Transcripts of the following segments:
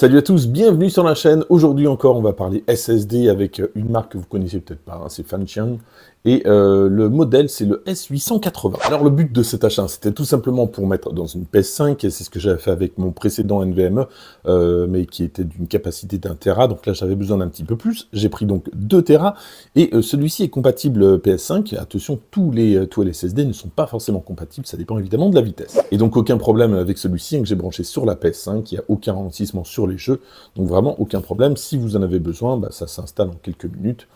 Salut à tous, bienvenue sur la chaîne. Aujourd'hui encore, on va parler SSD avec une marque que vous connaissez peut-être pas, hein, c'est FanChang. Et euh, le modèle, c'est le S880. Alors le but de cet achat, c'était tout simplement pour mettre dans une PS5, c'est ce que j'avais fait avec mon précédent NVMe, euh, mais qui était d'une capacité d'un Tera, donc là j'avais besoin d'un petit peu plus. J'ai pris donc 2 Tera, et euh, celui-ci est compatible PS5. Attention, tous les, tous les SSD ne sont pas forcément compatibles, ça dépend évidemment de la vitesse. Et donc aucun problème avec celui-ci, hein, que j'ai branché sur la PS5, il n'y a aucun ralentissement sur les jeux, donc vraiment aucun problème. Si vous en avez besoin, bah, ça s'installe en quelques minutes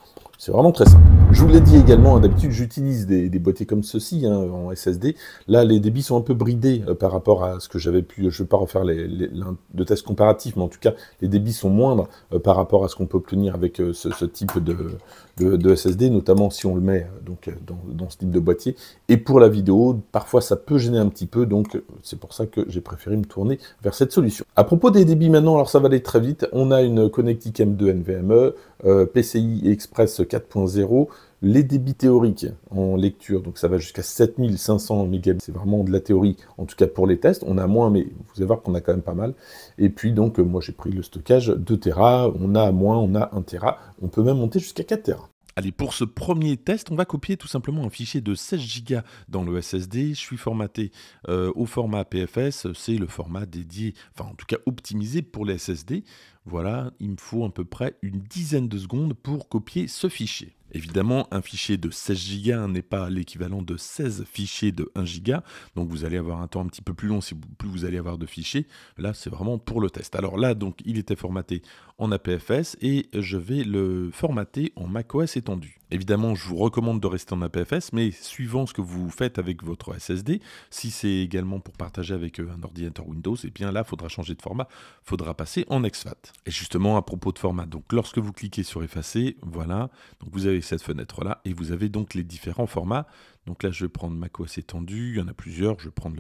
c'est vraiment très simple. Je vous l'ai dit également, hein, d'habitude j'utilise des, boîtiers comme ceci hein, en SSD. Là, les débits sont un peu bridés euh, par rapport à ce que j'avais pu. Je ne vais pas refaire les, les, de tests comparatifs, mais en tout cas, les débits sont moindres euh, par rapport à ce qu'on peut obtenir avec euh, ce, type de, SSD, notamment si on le met donc, dans, ce type de boîtier. Et pour la vidéo, parfois ça peut gêner un petit peu, donc c'est pour ça que j'ai préféré me tourner vers cette solution. À propos des débits maintenant, alors ça va aller très vite. On a une connectique M2 NVMe, PCI Express 4.0 les débits théoriques en lecture, donc ça va jusqu'à 7500 mégabits, c'est vraiment de la théorie, en tout cas pour les tests, on a moins, mais vous allez voir qu'on a quand même pas mal. Et puis donc, moi j'ai pris le stockage 2 Tera, on a moins, on a 1 Tera, on peut même monter jusqu'à 4 Tera. Allez, pour ce premier test, on va copier tout simplement un fichier de 16 Go dans le SSD. Je suis formaté euh, au format PFS, c'est le format dédié, enfin en tout cas optimisé pour les SSD. Voilà, il me faut à peu près une dizaine de secondes pour copier ce fichier. Évidemment, un fichier de 16 Go n'est pas l'équivalent de 16 fichiers de 1 Go, donc vous allez avoir un temps un petit peu plus long si plus vous allez avoir de fichiers. Là, c'est vraiment pour le test. Alors là, donc, il était formaté en APFS et je vais le formater en macOS étendu. Évidemment, je vous recommande de rester en APFS, mais suivant ce que vous faites avec votre SSD, si c'est également pour partager avec euh, un ordinateur Windows, et eh bien là, il faudra changer de format, il faudra passer en exFAT. Et justement, à propos de format, donc lorsque vous cliquez sur effacer, voilà, donc vous avez cette fenêtre-là, et vous avez donc les différents formats. Donc là, je vais prendre macOS étendu, il y en a plusieurs, je vais prendre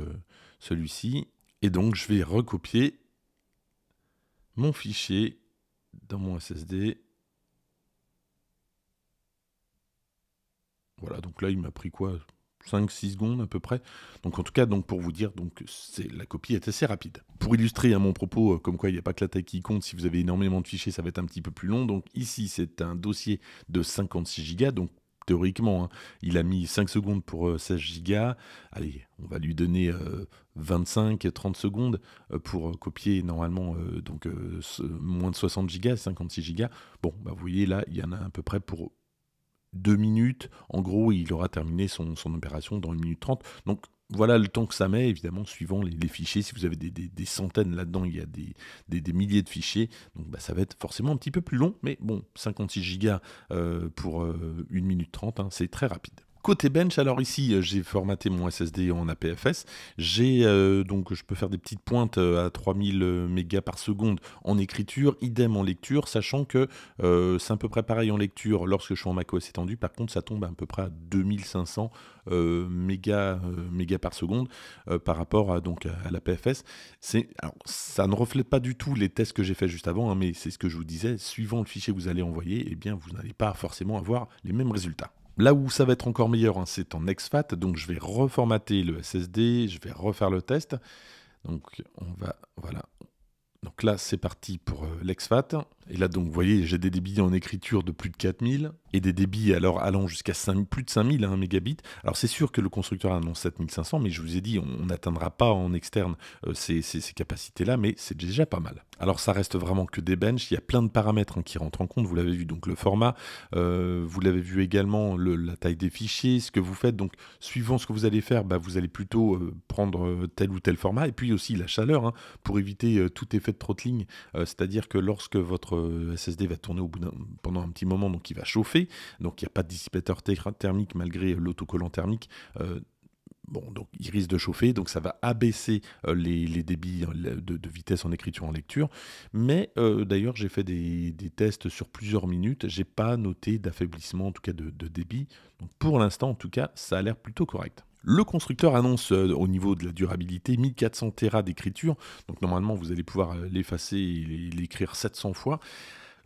celui-ci, et donc je vais recopier mon fichier dans mon SSD Voilà, donc là, il m'a pris quoi 5-6 secondes à peu près. Donc en tout cas, donc pour vous dire, donc c'est la copie est assez rapide. Pour illustrer à hein, mon propos, euh, comme quoi il n'y a pas que la taille qui compte, si vous avez énormément de fichiers, ça va être un petit peu plus long. Donc ici, c'est un dossier de 56 gigas. donc théoriquement, hein, il a mis 5 secondes pour 16 euh, Go. Allez, on va lui donner 25-30 euh, secondes pour copier normalement donc moins de 60 gigas, 56 gigas. Bon, bah, vous voyez là, il y en a à peu près pour deux minutes. En gros, il aura terminé son, opération dans une minute 30. Donc voilà le temps que ça met, évidemment, suivant les, fichiers. Si vous avez des, centaines là-dedans, il y a des, des milliers de fichiers. Donc bah, ça va être forcément un petit peu plus long. Mais bon, 56 gigas euh, pour euh, une 1 minute 30, hein, c'est très rapide. Côté bench, alors ici, euh, j'ai formaté mon SSD en APFS. J'ai euh, donc, je peux faire des petites pointes euh, à 3000 mégas par seconde en écriture, idem en lecture, sachant que c'est à peu près pareil en lecture lorsque je suis en macOS étendu. Par contre, ça tombe à peu près à 2500 mégas, par seconde par rapport à, donc, à l'APFS. Ça ne reflète pas du tout les tests que j'ai fait juste avant, hein, mais c'est ce que je vous disais. Suivant le fichier que vous allez envoyer, eh bien, vous n'allez pas forcément avoir les mêmes résultats. Là où ça va être encore meilleur, hein, c'est en exFAT, donc je vais reformater le SSD, je vais refaire le test. Donc on va, voilà. Donc là c'est parti pour euh, l'exFAT, et là, donc, vous voyez, j'ai des débits en écriture de plus de 4000 et des débits alors allant jusqu'à plus de 5000 à hein, Alors, c'est sûr que le constructeur annonce 7500, mais je vous ai dit, on n'atteindra pas en externe euh, ces, capacités-là, mais c'est déjà pas mal. Alors, ça reste vraiment que des benches. Il y a plein de paramètres hein, qui rentrent en compte. Vous l'avez vu, donc le format, euh, vous l'avez vu également, la taille des fichiers, ce que vous faites. Donc, suivant ce que vous allez faire, bah, vous allez plutôt euh, prendre tel ou tel format. Et puis aussi la chaleur, hein, pour éviter tout effet de throttling. C'est-à-dire que lorsque votre euh, SSD va tourner au pendant un petit moment, donc il va chauffer. Donc il n'y a pas de dissipateur thermique malgré euh, l'autocollant thermique. Euh, bon, donc il risque de chauffer, donc ça va abaisser les, débits hein, de, vitesse en écriture en lecture. Mais d'ailleurs, j'ai fait des, tests sur plusieurs minutes, j'ai pas noté d'affaiblissement en tout cas de, de débit. Donc pour l'instant, en tout cas, ça a l'air plutôt correct. Le constructeur annonce euh, au niveau de la durabilité 1400 Tera d'écriture, donc normalement vous allez pouvoir euh, l'effacer et l'écrire 700 fois.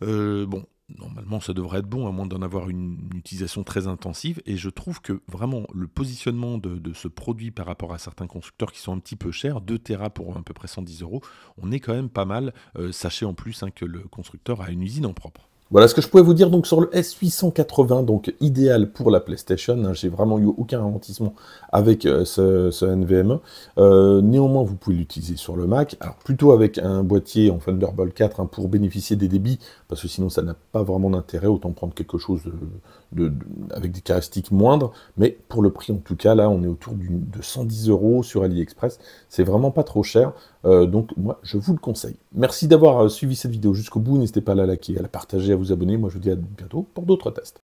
Euh, bon, normalement ça devrait être bon à moins d'en avoir une, utilisation très intensive et je trouve que vraiment le positionnement de, ce produit par rapport à certains constructeurs qui sont un petit peu chers 2 Tera pour à peu près 110 euros on est quand même pas mal sachez en plus hein, que le constructeur a une usine en propre voilà ce que je pouvais vous dire donc sur le S880, donc idéal pour la PlayStation. Hein. J'ai vraiment eu aucun ralentissement avec euh, ce, NVMe. Euh, néanmoins, vous pouvez l'utiliser sur le Mac. Alors plutôt avec un boîtier en Thunderbolt 4 hein, pour bénéficier des débits parce que sinon ça n'a pas vraiment d'intérêt, autant prendre quelque chose de, avec des caractéristiques moindres, mais pour le prix en tout cas, là on est autour de 110 euros sur AliExpress, c'est vraiment pas trop cher, euh, donc moi je vous le conseille. Merci d'avoir euh, suivi cette vidéo jusqu'au bout, n'hésitez pas à la liker, à la partager, à vous abonner, moi je vous dis à bientôt pour d'autres tests.